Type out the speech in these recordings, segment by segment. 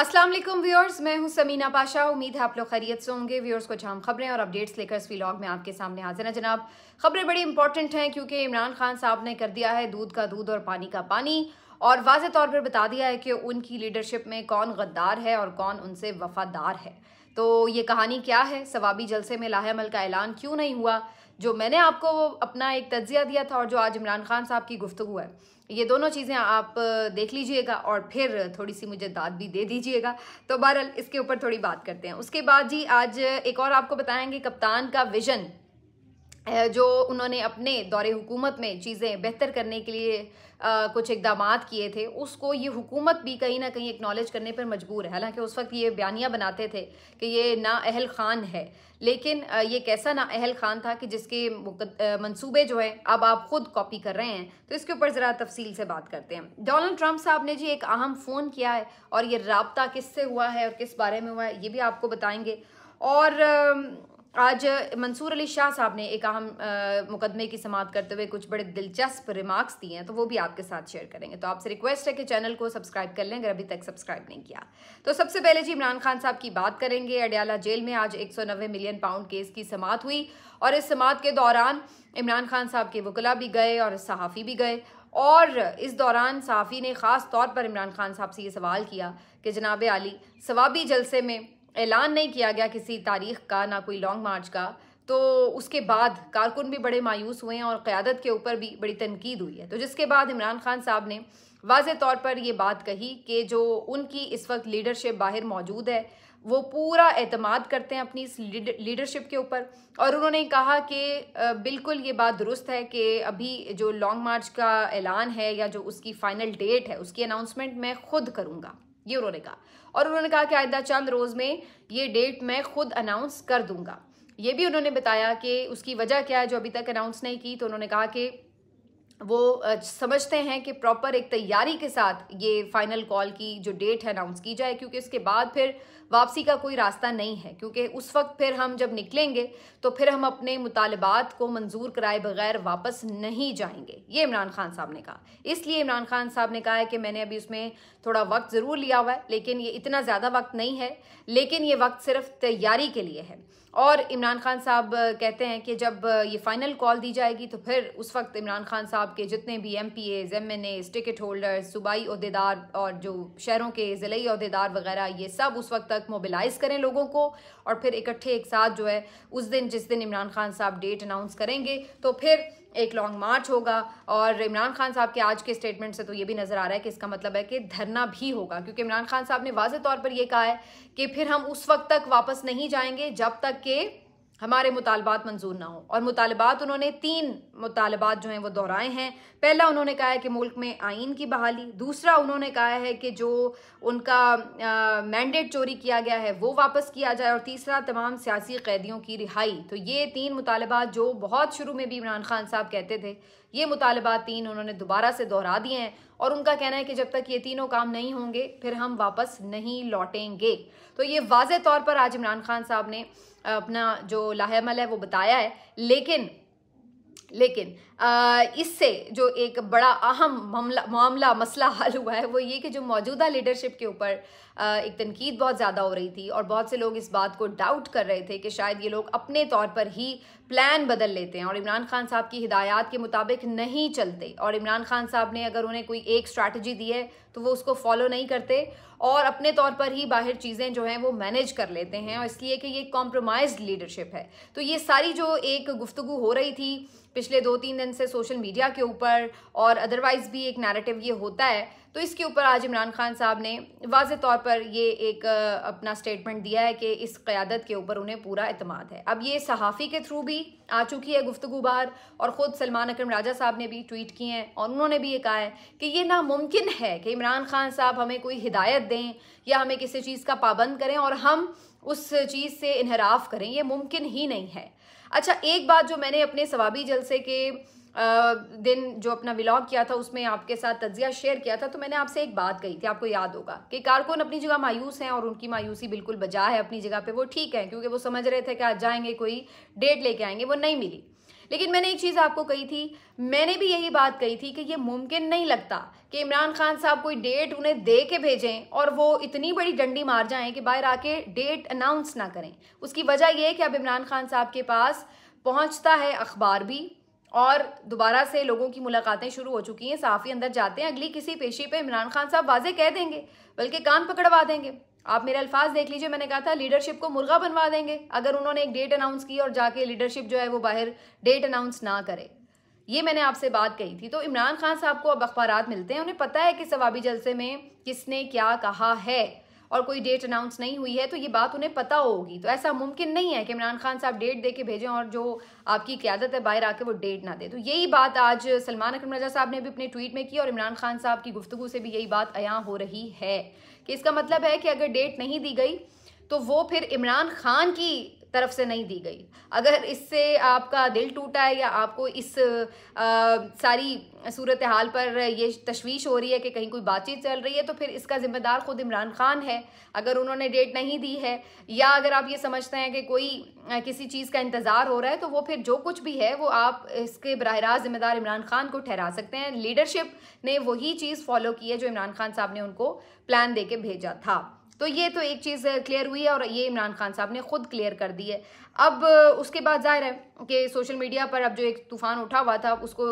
अस्सलाम वालेकुम व्यूअर्स मैं हूं समीना पाशा उम्मीद है आप लोग खैरियत से होंगे व्यूअर्स कुछ हम खबरें और अपडेट्स लेकर इस व्लॉग में आपके सामने हाजिर हैं जनाब खबरें बड़ी इंपॉर्टेंट हैं क्योंकि इमरान खान साहब ने कर दिया है दूध का दूध और पानी का पानी और वाज तौर पर बता दिया है कि उनकी लीडरशिप में कौन गद्दार है और कौन उनसे वफादार है तो ये कहानी क्या है सवाबी जलसे में लाहेमल का ऐलान क्यों नहीं हुआ जो मैंने आपको अपना एक तजिया दिया था और जो आज इमरान खान साहब की गुफ्तु है ये दोनों चीज़ें आप देख लीजिएगा और फिर थोड़ी सी मुझे दाद भी दे दीजिएगा तो बहरहाल इसके ऊपर थोड़ी बात करते हैं उसके बाद जी आज एक और आपको बताएंगे कप्तान का विजन जो उन्होंने अपने दौरे हुकूमत में चीज़ें बेहतर करने के लिए आ, कुछ इकदाम किए थे उसको ये हुकूमत भी कहीं ना कहीं एक्नॉलेज करने पर मजबूर है हालांकि उस वक्त ये बयानियाँ बनाते थे कि ये ना अहल खान है लेकिन ये कैसा ना अहल खान था कि जिसके मंसूबे जो है अब आप खुद कॉपी कर रहे हैं तो इसके ऊपर ज़रा तफसील से बात करते हैं डोनाल्ड ट्रंप साहब ने जी एक अहम फ़ोन किया है और ये रबता से हुआ है और किस बारे में हुआ है ये भी आपको बताएँगे और आज मंसूर अली शाह साहब ने एक अहम मुकदमे की समाप्त करते हुए कुछ बड़े दिलचस्प रिमार्क्स दिए हैं तो वो भी आपके साथ शेयर करेंगे तो आपसे रिक्वेस्ट है कि चैनल को सब्सक्राइब कर लें अगर अभी तक सब्सक्राइब नहीं किया तो सबसे पहले जी इमरान खान साहब की बात करेंगे अडयाला जेल में आज एक मिलियन पाउंड केस की समात हुई और इस समात के दौरान इमरान खान साहब के वकला भी गए और सहाफ़ी भी गए और इस दौरान सहाफ़ी ने ख़ास तौर पर इमरान खान साहब से ये सवाल किया कि जनाब आली सवाबी जलसे में ऐलान नहीं किया गया किसी तारीख का ना कोई लॉन्ग मार्च का तो उसके बाद कारकुन भी बड़े मायूस हुए हैं और क़्यादत के ऊपर भी बड़ी तनकीद हुई है तो जिसके बाद इमरान खान साहब ने वाज तौर पर ये बात कही कि जो उनकी इस वक्त लीडरशिप बाहर मौजूद है वो पूरा एतमाद करते हैं अपनी इस लीडरशिप के ऊपर और उन्होंने कहा कि बिल्कुल ये बात दुरुस्त है कि अभी जो लॉन्ग मार्च का ऐलान है या जो उसकी फ़ाइनल डेट है उसकी अनाउंसमेंट मैं खुद करूँगा ये उन्होंने कहा और उन्होंने कहा कि आयदा चंद रोज में ये डेट मैं खुद अनाउंस कर दूंगा ये भी उन्होंने बताया कि उसकी वजह क्या है जो अभी तक अनाउंस नहीं की तो उन्होंने कहा कि वो समझते हैं कि प्रॉपर एक तैयारी के साथ ये फाइनल कॉल की जो डेट है अनाउंस की जाए क्योंकि उसके बाद फिर वापसी का कोई रास्ता नहीं है क्योंकि उस वक्त फिर हम जब निकलेंगे तो फिर हम अपने मुतालबात को मंजूर कराए बगैर वापस नहीं जाएंगे ये इमरान खान साहब ने कहा इसलिए इमरान खान साहब ने कहा है कि मैंने अभी उसमें थोड़ा वक्त ज़रूर लिया हुआ है लेकिन ये इतना ज़्यादा वक्त नहीं है लेकिन ये वक्त सिर्फ तैयारी के लिए है और इमरान खान साहब कहते हैं कि जब ये फ़ाइनल कॉल दी जाएगी तो फिर उस वक्त इमरान खान साहब के जितने भी M P As M N As ticket holders सूबाई अहदेदार और जो शहरों के ज़िली अहदेदार वगैरह ये सब उस वक्त तक मोबिलाइज़ करें लोगों को और फिर इकट्ठे एक साथ जो है उस दिन जिस दिन इमरान खान साहब डेट अनाउंस करेंगे तो फिर एक लॉन्ग मार्च होगा और इमरान खान साहब के आज के स्टेटमेंट से तो ये भी नज़र आ रहा है कि इसका मतलब है कि धरना भी होगा क्योंकि इमरान खान साहब ने वाज तौर पर यह कहा है कि फिर हम उस वक्त तक वापस नहीं जाएंगे जब तक के हमारे मुतालबात मंजूर ना हों और मुतालबात उन्होंने तीन मुतालबात जो हैं वो दोहराए हैं पहला उन्होंने कहा है कि मुल्क में आइन की बहाली दूसरा उन्होंने कहा है कि जो उनका मैंडेट चोरी किया गया है वो वापस किया जाए और तीसरा तमाम सियासी कैदियों की रिहाई तो ये तीन मुतालबात जो बहुत शुरू में भी इमरान खान साहब कहते थे ये मुतालबात तीन उन्होंने दोबारा से दोहरा दिए हैं और उनका कहना है कि जब तक ये तीनों काम नहीं होंगे फिर हम वापस नहीं लौटेंगे तो ये वाज तौर पर आज इमरान खान साहब ने अपना जो लाहेमल है वो बताया है लेकिन लेकिन इससे जो एक बड़ा अहम मामला मसला हल हुआ है वो ये कि जो मौजूदा लीडरशिप के ऊपर एक तनकीद बहुत ज़्यादा हो रही थी और बहुत से लोग इस बात को डाउट कर रहे थे कि शायद ये लोग अपने तौर पर ही प्लान बदल लेते हैं और इमरान खान साहब की हिदायत के मुताबिक नहीं चलते और इमरान खान साहब ने अगर उन्हें कोई एक स्ट्रैटी दी है तो वो उसको फॉलो नहीं करते और अपने तौर पर ही बाहर चीज़ें जो हैं वो मैनेज कर लेते हैं और इसलिए कि ये कॉम्प्रोमाइज लीडरशिप है तो ये सारी जो एक गुफ्तु हो रही थी पिछले दो तीन दिन से सोशल मीडिया के ऊपर और अदरवाइज़ भी एक नैरेटिव ये होता है तो इसके ऊपर आज इमरान खान साहब ने वाज तौर पर ये एक अपना स्टेटमेंट दिया है कि इस क़्यादत के ऊपर उन्हें पूरा अतमाद है अब ये सहाफ़ी के थ्रू भी आ चुकी है गुफ्तु बार और ख़ुद सलमान अकरम राजा साहब ने भी ट्वीट किए हैं और उन्होंने भी ये कहा है कि ये नामुमकिन है कि इमरान खान साहब हमें कोई हिदायत दें या हमें किसी चीज़ का पाबंद करें और हम उस चीज़ से इनहराफ करें ये मुमकिन ही नहीं है अच्छा एक बात जो मैंने अपने सवाबी जलसे के दिन जो अपना व्लॉग किया था उसमें आपके साथ तजिया शेयर किया था तो मैंने आपसे एक बात कही थी आपको याद होगा कि कारकुन अपनी जगह मायूस हैं और उनकी मायूसी बिल्कुल बजा है अपनी जगह पे वो ठीक है क्योंकि वो समझ रहे थे कि आज जाएंगे कोई डेट लेके आएंगे वो नहीं मिली लेकिन मैंने एक चीज़ आपको कही थी मैंने भी यही बात कही थी कि ये मुमकिन नहीं लगता कि इमरान खान साहब कोई डेट उन्हें दे के भेजें और वो इतनी बड़ी डंडी मार जाएं कि बाहर आके डेट अनाउंस ना करें उसकी वजह यह है कि अब इमरान खान साहब के पास पहुंचता है अखबार भी और दोबारा से लोगों की मुलाकातें शुरू हो चुकी हैं साफ़ी अंदर जाते हैं अगली किसी पेशी पे इमरान खान साहब वाजे कह देंगे बल्कि कान पकड़वा देंगे आप मेरे अल्फाज देख लीजिए मैंने कहा था लीडरशिप को मुर्गा बनवा देंगे अगर उन्होंने एक डेट अनाउंस की और जाके लीडरशिप जो है वो बाहर डेट अनाउंस ना करे ये मैंने आपसे बात कही थी तो इमरान खान साहब को अब अखबार मिलते हैं उन्हें पता है कि सवाबी जलसे में किसने क्या कहा है और कोई डेट अनाउंस नहीं हुई है तो ये बात उन्हें पता होगी तो ऐसा मुमकिन नहीं है कि इमरान खान साहब डेट दे के भेजें और जो आपकी क्यादत है बाहर आके वो डेट ना दे तो यही बात आज सलमान अकरम रजा साहब ने भी अपने ट्वीट में की और इमरान खान साहब की गुफ्तु से भी यही बात अया हो रही है कि इसका मतलब है कि अगर डेट नहीं दी गई तो वो फिर इमरान खान की तरफ से नहीं दी गई अगर इससे आपका दिल टूटा है या आपको इस आ, सारी सूरत हाल पर ये तशवीश हो रही है कि कहीं कोई बातचीत चल रही है तो फिर इसका ज़िम्मेदार ख़ुद इमरान खान है अगर उन्होंने डेट नहीं दी है या अगर आप ये समझते हैं कि कोई किसी चीज़ का इंतज़ार हो रहा है तो वो फिर जो कुछ भी है वो आप इसके बरह ज़िम्मेदार इमरान खान को ठहरा सकते हैं लीडरशिप ने वही चीज़ फॉलो की है जो इमरान खान साहब ने उनको प्लान दे के भेजा था तो ये तो एक चीज़ क्लियर हुई है और ये इमरान खान साहब ने खुद क्लियर कर दी है अब उसके बाद जाहिर है कि सोशल मीडिया पर अब जो एक तूफ़ान उठा हुआ था उसको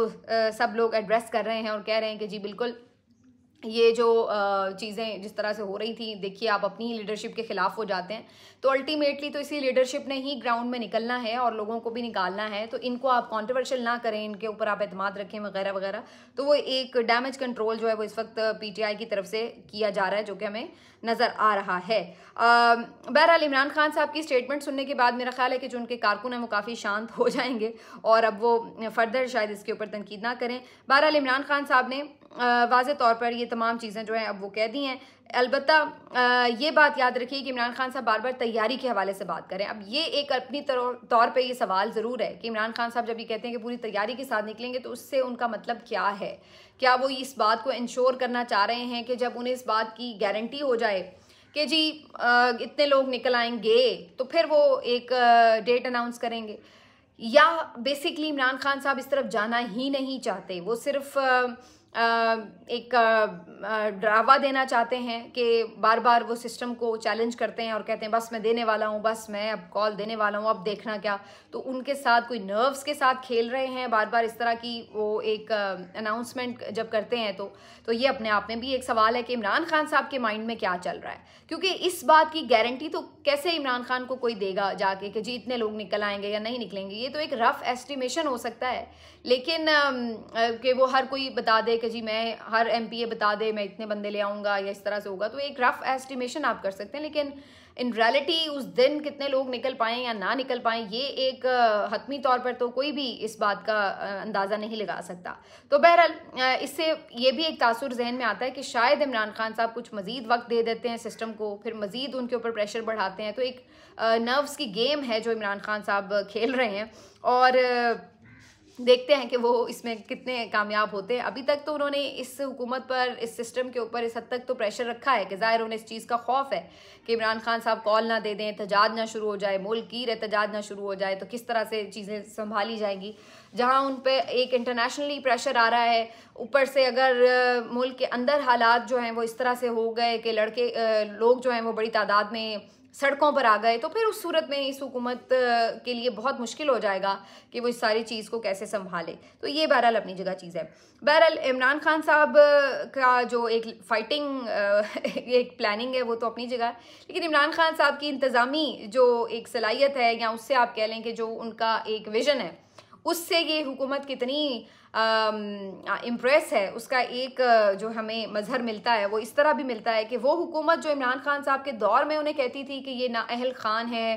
सब लोग एड्रेस कर रहे हैं और कह रहे हैं कि जी बिल्कुल ये जो चीज़ें जिस तरह से हो रही थी देखिए आप अपनी ही लीडरशिप के ख़िलाफ़ हो जाते हैं तो अल्टीमेटली तो इसी लीडरशिप ने ही ग्राउंड में निकलना है और लोगों को भी निकालना है तो इनको आप कॉन्ट्रोवर्शियल ना करें इनके ऊपर आप एतम रखें वगैरह वगैरह तो वो एक डैमेज कंट्रोल जो है वो इस वक्त पीटीआई की तरफ से किया जा रहा है जो कि हमें नज़र आ रहा है बहरहाल इमरान खान साहब की स्टेटमेंट सुनने के बाद मेरा ख्याल है कि जो उनके कारकुन हैं वो काफ़ी शांत हो जाएंगे और अब वो फर्दर शायद इसके ऊपर तनकीद ना करें बहरहाल इमरान खान साहब ने वाज तौर पर ये तमाम चीज़ें जो हैं अब वो कह दी हैं अलबत् ये बात याद रखिए कि इमरान खान साहब बार बार तैयारी के हवाले से बात करें अब ये एक अपनी तौर पर ये सवाल ज़रूर है कि इमरान खान साहब जब ये कहते हैं कि पूरी तैयारी के साथ निकलेंगे तो उससे उनका मतलब क्या है क्या वो इस बात को इंश्योर करना चाह रहे हैं कि जब उन्हें इस बात की गारंटी हो जाए कि जी इतने लोग निकल आएंगे तो फिर वो एक डेट अनाउंस करेंगे या बेसिकली इमरान खान साहब इस तरफ जाना ही नहीं चाहते वो सिर्फ़ एक डरावा देना चाहते हैं कि बार बार वो सिस्टम को चैलेंज करते हैं और कहते हैं बस मैं देने वाला हूँ बस मैं अब कॉल देने वाला हूँ अब देखना क्या तो उनके साथ कोई नर्व्स के साथ खेल रहे हैं बार बार इस तरह की वो एक अनाउंसमेंट जब करते हैं तो तो ये अपने आप में भी एक सवाल है कि इमरान खान साहब के माइंड में क्या चल रहा है क्योंकि इस बात की गारंटी तो कैसे इमरान खान को कोई देगा जाके कि जी इतने लोग निकल आएंगे या नहीं निकलेंगे ये तो एक रफ़ एस्टिमेशन हो सकता है लेकिन कि वो हर कोई बता दे कि जी मैं हर एम बता दे मैं इतने बंदे ले आऊँगा या इस तरह से होगा तो एक रफ़ एस्टिमेशन आप कर सकते हैं लेकिन इन रियलिटी उस दिन कितने लोग निकल पाएँ या ना निकल पाएँ ये एक हतमी तौर पर तो कोई भी इस बात का अंदाज़ा नहीं लगा सकता तो बहरहाल इससे ये भी एक तासुर जहन में आता है कि शायद इमरान खान साहब कुछ मज़ीद वक्त दे देते हैं सिस्टम को फिर मज़ीद उनके ऊपर प्रेशर बढ़ाते हैं तो एक नर्व्स की गेम है जो इमरान खान साहब खेल रहे हैं और देखते हैं कि वो इसमें कितने कामयाब होते हैं अभी तक तो उन्होंने इस हुकूमत पर इस सिस्टम के ऊपर इस हद तक तो प्रेशर रखा है कि ज़ाहिर उन्हें इस चीज़ का खौफ है कि इमरान खान साहब कॉल ना दे दें एहतजाज ना शुरू हो जाए मुल्क की एहतजाज ना शुरू हो जाए तो किस तरह से चीज़ें संभाली जाएंगी जहाँ उन पर एक इंटरनेशनली प्रेशर आ रहा है ऊपर से अगर मुल्क के अंदर हालात जो हैं वो इस तरह से हो गए कि लड़के लोग जो हैं वो बड़ी तादाद में सड़कों पर आ गए तो फिर उस सूरत में इस हुकूमत के लिए बहुत मुश्किल हो जाएगा कि वो इस सारी चीज़ को कैसे संभाले तो ये बहरहाल अपनी जगह चीज़ है बहरहाल इमरान खान साहब का जो एक फाइटिंग एक प्लानिंग है वो तो अपनी जगह है लेकिन इमरान खान साहब की इंतज़ामी जो एक सलाहियत है या उससे आप कह लें कि जो उनका एक विज़न है उससे ये हुकूमत कितनी इम्प्रेस है उसका एक जो हमें मज़हर मिलता है वो इस तरह भी मिलता है कि वो हुकूमत जो इमरान खान साहब के दौर में उन्हें कहती थी कि ये नाअहल खान है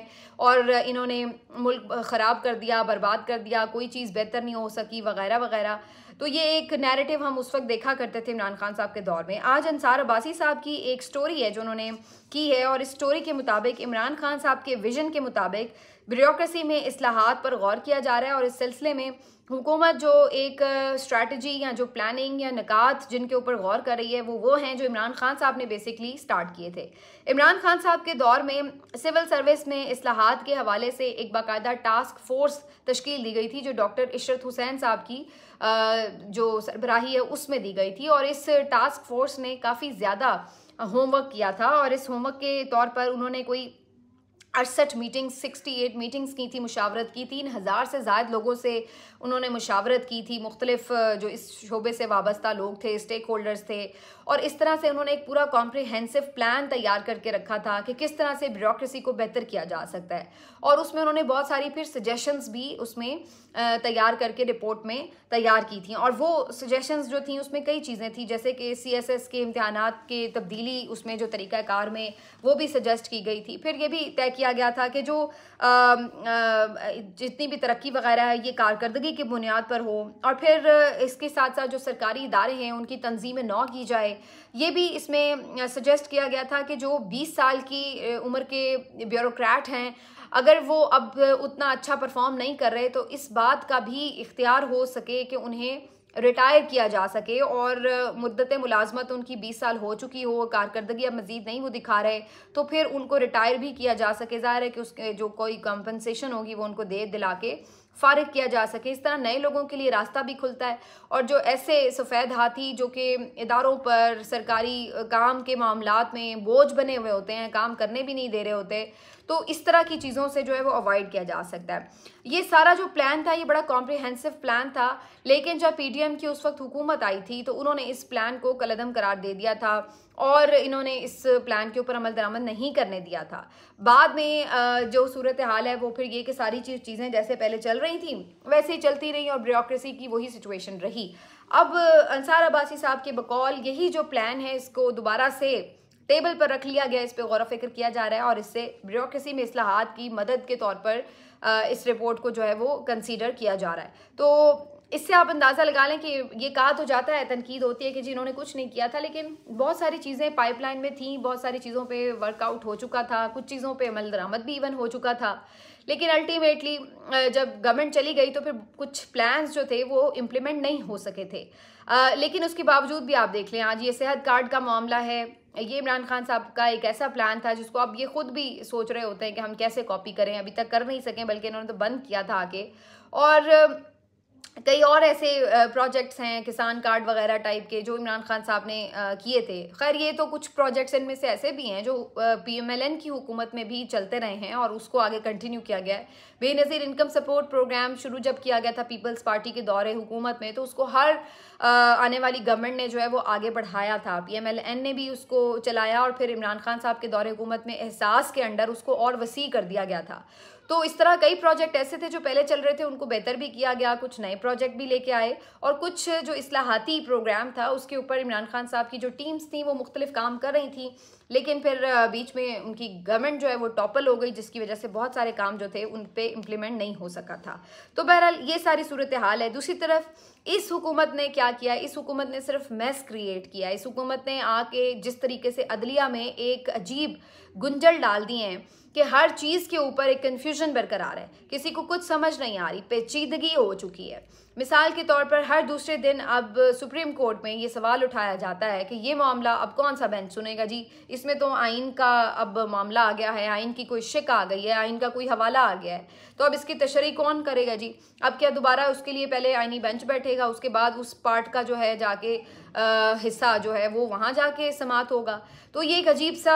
और इन्होंने मुल्क ख़राब कर दिया बर्बाद कर दिया कोई चीज़ बेहतर नहीं हो सकी वगैरह वगैरह तो ये एक नैरेटिव हम उस वक्त देखा करते थे इमरान खान साहब के दौर में आज अंसार अब्बासी साहब की एक स्टोरी है जो उन्होंने की है और इस स्टोरी के मुताबिक इमरान खान साहब के विजन के मुताबिक ब्यूरोसी में असलाहत पर गौर किया जा रहा है और इस सिलसिले में हुकूमत जो एक स्ट्रैटी या जो प्लानिंग या निकात जिनके ऊपर गौर कर रही है वो वो हैं जो इमरान खान साहब ने बेसिकली स्टार्ट किए थे इमरान खान साहब के दौर में सिविल सर्विस में असलाहत के हवाले से एक बाकायदा टास्क फोर्स तश्कील दी गई थी जो डॉक्टर इशरत हुसैन साहब की जो सरबराही है उसमें दी गई थी और इस टास्क फोर्स ने काफ़ी ज़्यादा होमवर्क किया था और इस होमवर्क के तौर पर उन्होंने कोई अड़सठ मीटिंग्स सिक्सटी एट मीटिंग्स की थी मुशावरत की तीन हज़ार से ज़ायद लोगों से उन्होंने मुशावरत की थी मुख्तलिफ जो इस शोबे से वाबस्ता लोग थे स्टेक होल्डर्स थे और इस तरह से उन्होंने एक पूरा कॉम्प्रिहेंसिव प्लान तैयार करके रखा था कि किस तरह से ब्यूरोसी को बेहतर किया जा सकता है और उसमें उन्होंने बहुत सारी फिर सजेशंस भी उसमें तैयार करके रिपोर्ट में तैयार की थी और वो सजेशंस जो थी उसमें कई चीज़ें थी जैसे कि सी एस एस के इम्तहान के तब्दीली उसमें जो तरीक़ाकार में वो भी सजेस्ट की गई थी फिर ये भी तय किया किया गया था कि जो आ, आ, जितनी भी तरक्की वगैरह है ये कारकर्दगी की बुनियाद पर हो और फिर इसके साथ साथ जो सरकारी इदारे हैं उनकी तंजीम नौ की जाए ये भी इसमें सजेस्ट किया गया था कि जो बीस साल की उम्र के ब्यूरोक्रेट हैं अगर वो अब उतना अच्छा परफॉर्म नहीं कर रहे तो इस बात का भी इख्तियार हो सके कि उन्हें रिटायर किया जा सके और मुद्दत मुलाजमत उनकी 20 साल हो चुकी हो कारकर्दगी अब मज़ीद नहीं वो दिखा रहे तो फिर उनको रिटायर भी किया जा सके ज़ाहिर है कि उसके जो कोई कंपनसेशन होगी वो उनको दे दिला के फारग किया जा सके इस तरह नए लोगों के लिए रास्ता भी खुलता है और जो ऐसे सफ़ेद हाथी जो कि इदारों पर सरकारी काम के मामलों में बोझ बने हुए होते हैं काम करने भी नहीं दे रहे होते तो इस तरह की चीज़ों से जो है वो अवॉइड किया जा सकता है ये सारा जो प्लान था ये बड़ा कॉम्प्रिहेंसिव प्लान था लेकिन जब पी की उस वक्त हुकूमत आई थी तो उन्होंने इस प्लान को कलदम करार दे दिया था और इन्होंने इस प्लान के ऊपर अमल दरामद नहीं करने दिया था बाद में जो सूरत हाल है वो फिर ये कि सारी चीज़ चीज़ें जैसे पहले चल रही थी वैसे ही चलती रही और ब्यूरोसी की वही सिचुएशन रही अब अंसार अब्बासी साहब के बकौल यही जो प्लान है इसको दोबारा से टेबल पर रख लिया गया इस पर गौर फिक्र किया जा रहा है और इससे ब्योक्रेसी में असलाहत की मदद के तौर पर इस रिपोर्ट को जो है वो कंसीडर किया जा रहा है तो इससे आप अंदाज़ा लगा लें कि ये कहा तो जाता है तनकीद होती है कि जी इन्होंने कुछ नहीं किया था लेकिन बहुत सारी चीज़ें पाइपलाइन में थी बहुत सारी चीज़ों पे वर्कआउट हो चुका था कुछ चीज़ों पे अमल दरामद भी इवन हो चुका था लेकिन अल्टीमेटली जब गवर्नमेंट चली गई तो फिर कुछ प्लान्स जो थे वो इम्प्लीमेंट नहीं हो सके थे आ, लेकिन उसके बावजूद भी आप देख लें आज ये सेहत कार्ड का मामला है ये इमरान खान साहब का एक ऐसा प्लान था जिसको आप ये खुद भी सोच रहे होते हैं कि हम कैसे कॉपी करें अभी तक कर नहीं सकें बल्कि इन्होंने तो बंद किया था आके और कई और ऐसे प्रोजेक्ट्स हैं किसान कार्ड वगैरह टाइप के जो इमरान खान साहब ने किए थे खैर ये तो कुछ प्रोजेक्ट्स इनमें से ऐसे भी हैं जो पीएमएलएन की हुकूमत में भी चलते रहे हैं और उसको आगे कंटिन्यू किया गया है बेनज़ीर इनकम सपोर्ट प्रोग्राम शुरू जब किया गया था पीपल्स पार्टी के दौरे हुकूमत में तो उसको हर आने वाली गवर्नमेंट ने जो है वो आगे बढ़ाया था पीएमएलएन ने भी उसको चलाया और फिर इमरान खान साहब के दौरे हुकूमत में एहसास के अंडर उसको और वसी कर दिया गया था तो इस तरह कई प्रोजेक्ट ऐसे थे जो पहले चल रहे थे उनको बेहतर भी किया गया कुछ नए प्रोजेक्ट भी लेके आए और कुछ जो असलाहती प्रोग्राम था उसके ऊपर इमरान खान साहब की जो टीम्स थी वो मुख्तलिफ काम कर रही थी लेकिन फिर बीच में उनकी गवर्नमेंट जो है वो टॉपल हो गई जिसकी वजह से बहुत सारे काम जो थे उन पर इम्प्लीमेंट नहीं हो सका था तो बहरहाल ये सारी सूरत हाल है दूसरी तरफ इस हुकूमत ने क्या किया इस हुकूमत ने सिर्फ मैस क्रिएट किया इस हुकूमत ने आके जिस तरीके से अदलिया में एक अजीब गुंजल डाल दिए हैं कि हर चीज़ के ऊपर एक कन्फ्यूजन बरकरार है किसी को कुछ समझ नहीं आ रही पेचीदगी हो चुकी है मिसाल के तौर पर हर दूसरे दिन अब सुप्रीम कोर्ट में ये सवाल उठाया जाता है कि ये मामला अब कौन सा बेंच सुनेगा जी इसमें तो आइन का अब मामला आ गया है आइन की कोई शिक आ गई है आइन का कोई हवाला आ गया है तो अब इसकी तशरी कौन करेगा जी अब क्या दोबारा उसके लिए पहले आइनी बेंच बैठे रहेगा उसके बाद उस पार्ट का जो है जाके हिस्सा जो है वो वहाँ जाके समाप्त होगा तो ये एक अजीब सा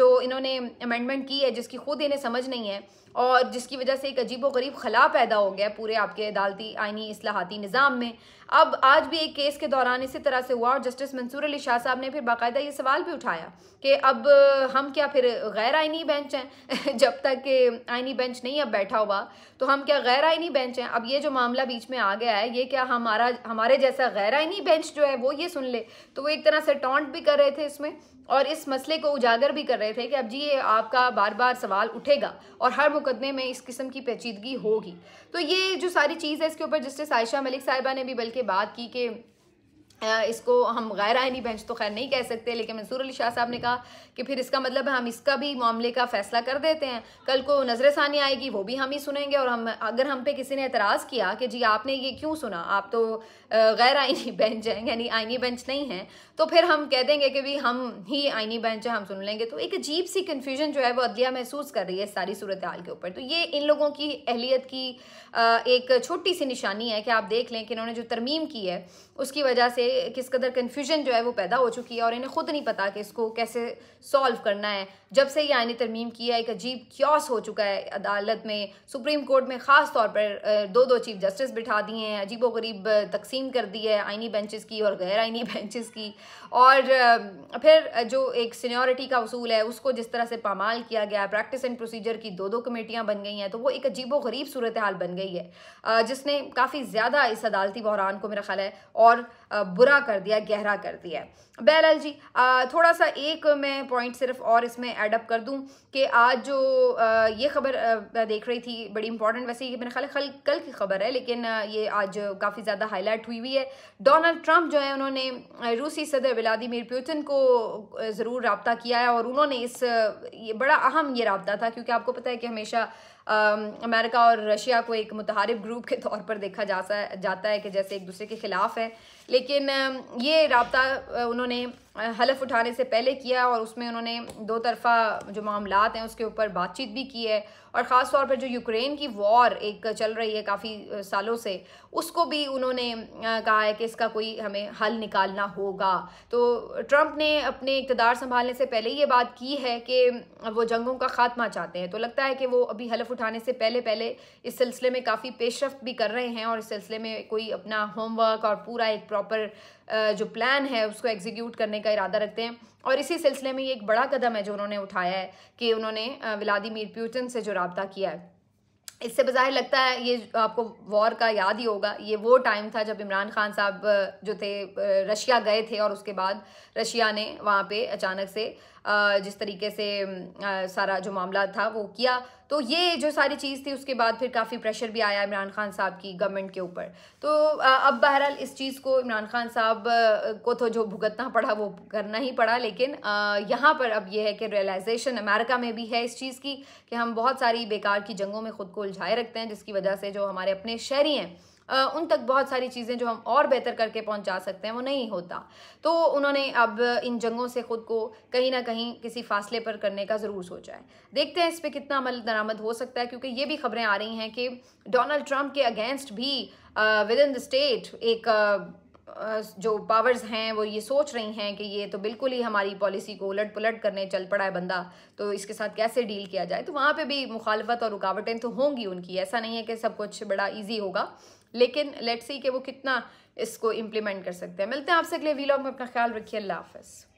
जो इन्होंने अमेंडमेंट की है जिसकी खुद इन्हें समझ नहीं है और जिसकी वजह से एक अजीब गरीब खला पैदा हो गया पूरे आपके अदालती आइनी असलाहती निज़ाम में अब आज भी एक केस के दौरान इसी तरह से हुआ और जस्टिस मंसूर अली शाह साहब ने फिर बाकायदा ये सवाल भी उठाया कि अब हम क्या फिर गैर आइनी बेंच हैं जब तक कि आइनी बेंच नहीं अब बैठा हुआ तो हम क्या गैर आइनी बेंच हैं अब ये जो मामला बीच में आ गया है ये क्या हमारा हमारे जैसा गैर आइनी बेंच जो है वो ये सुन ले तो वो एक तरह से टॉन्ट भी कर रहे थे इसमें और इस मसले को उजागर भी कर रहे थे कि अब जी ये आपका बार बार सवाल उठेगा और हर मुकदमे में इस किस्म की पेचीदगी होगी तो ये जो सारी चीज़ है इसके ऊपर जस्टिस आयशा मलिक साहिबा ने भी बल्कि बात की कि इसको हम गैर आइनी बेंच तो खैर नहीं कह सकते लेकिन मंसूर अली शाह साहब ने कहा कि फिर इसका मतलब हम इसका भी मामले का फैसला कर देते हैं कल को नजर सानी आएगी वो भी हम ही सुनेंगे और हम अगर हम पे किसी ने एतराज़ किया कि जी आपने ये क्यों सुना आप तो गैर आइनी बेंच हैं यानी आइनी बेंच नहीं हैं तो फिर हम कह देंगे कि भाई हम ही आइनी बेंच हैं हम सुन लेंगे तो एक अजीब सी कन्फ्यूजन जो है वो अदलिया महसूस कर रही है सारी सूरत हाल के ऊपर तो ये इन लोगों की अहलियत की एक छोटी सी निशानी है कि आप देख लें कि इन्होंने जो तरमीम की है उसकी वजह से किस कदर कन्फ्यूजन जो है वो पैदा हो चुकी है और इन्हें ख़ुद नहीं पता कि इसको कैसे सॉल्व करना है जब से ये आइनी तरमीम की है एक अजीब क्योस हो चुका है अदालत में सुप्रीम कोर्ट में ख़ास तौर पर दो दो चीफ जस्टिस बिठा दिए हैं अजीब गरीब तकसीम कर दी है आइनी बेंचेस की और गैर आइनी बेंचेस की और फिर जो एक सीनियोरिटी का असूल है उसको जिस तरह से पामाल किया गया प्रैक्टिस एंड प्रोसीजर की दो दो कमेटियाँ बन गई हैं तो वो एक अजीब गरीब सूरत हाल बन गई है जिसने काफ़ी ज़्यादा इस अदालती बहरान को मेरा ख्याल है और बुरा कर दिया गहरा कर दिया है बहरहाल जी थोड़ा सा एक मैं पॉइंट सिर्फ और इसमें एडअप कर दूं कि आज जो ये खबर देख रही थी बड़ी इंपॉर्टेंट वैसे ये मेरे ख्याल कल कल की खबर है लेकिन ये आज काफ़ी ज़्यादा हाईलाइट हुई हुई है डोनाल्ड ट्रंप जो है उन्होंने रूसी सदर व्लादिमिर पुतिन को ज़रूर रबता किया है और उन्होंने इस ये बड़ा अहम ये रबता था क्योंकि आपको पता है कि हमेशा अमेरिका और रशिया को एक मुतहारिब ग्रुप के तौर पर देखा जा जाता है कि जैसे एक दूसरे के ख़िलाफ़ है लेकिन ये रबता उन्होंने हलफ उठाने से पहले किया और उसमें उन्होंने दो तरफ़ा जो मामला हैं उसके ऊपर बातचीत भी की है और ख़ास तौर पर जो यूक्रेन की वॉर एक चल रही है काफ़ी सालों से उसको भी उन्होंने कहा है कि इसका कोई हमें हल निकालना होगा तो ट्रंप ने अपने इकतदार संभालने से पहले ये बात की है कि वो जंगों का खात्मा चाहते हैं तो लगता है कि वो अभी हलफ उठाने से पहले पहले इस सिलसिले में काफ़ी पेशरफ भी कर रहे हैं और इस सिलसिले में कोई अपना होमवर्क और पूरा एक प्रॉपर जो प्लान है उसको एग्जीक्यूट करने का इरादा रखते हैं और इसी सिलसिले में ये एक बड़ा कदम है जो उन्होंने उठाया है कि उन्होंने व्लादिमीर प्यूटन से जो रबता किया है इससे बाहर लगता है ये आपको वॉर का याद ही होगा ये वो टाइम था जब इमरान खान साहब जो थे रशिया गए थे और उसके बाद रशिया ने वहाँ पे अचानक से जिस तरीके से सारा जो मामला था वो किया तो ये जो सारी चीज़ थी उसके बाद फिर काफ़ी प्रेशर भी आया इमरान खान साहब की गवर्नमेंट के ऊपर तो अब बहरहाल इस चीज़ को इमरान खान साहब को तो जो भुगतना पड़ा वो करना ही पड़ा लेकिन यहाँ पर अब ये है कि रियलाइजेशन अमेरिका में भी है इस चीज़ की कि हम बहुत सारी बेकार की जंगों में ख़ुद को उलझाए रखते हैं जिसकी वजह से जो हमारे अपने शहरी हैं उन तक बहुत सारी चीज़ें जो हम और बेहतर करके पहुंचा सकते हैं वो नहीं होता तो उन्होंने अब इन जंगों से ख़ुद को कहीं ना कहीं किसी फासले पर करने का ज़रूर सोचा है देखते हैं इस पर कितना अमल दरामद हो सकता है क्योंकि ये भी खबरें आ रही हैं कि डोनाल्ड ट्रंप के अगेंस्ट भी विद इन द स्टेट एक जो पावर्स हैं वो ये सोच रही हैं कि ये तो बिल्कुल ही हमारी पॉलिसी को उलट पुलट करने चल पड़ा है बंदा तो इसके साथ कैसे डील किया जाए तो वहाँ पे भी मुखालफत और रुकावटें तो होंगी उनकी ऐसा नहीं है कि सब कुछ बड़ा इजी होगा लेकिन लेट्स सी कि वो कितना इसको इम्प्लीमेंट कर सकते हैं मिलते हैं आपसे अगले वीलॉग में अपना ख्याल रखिए अल्लाह हाफिज़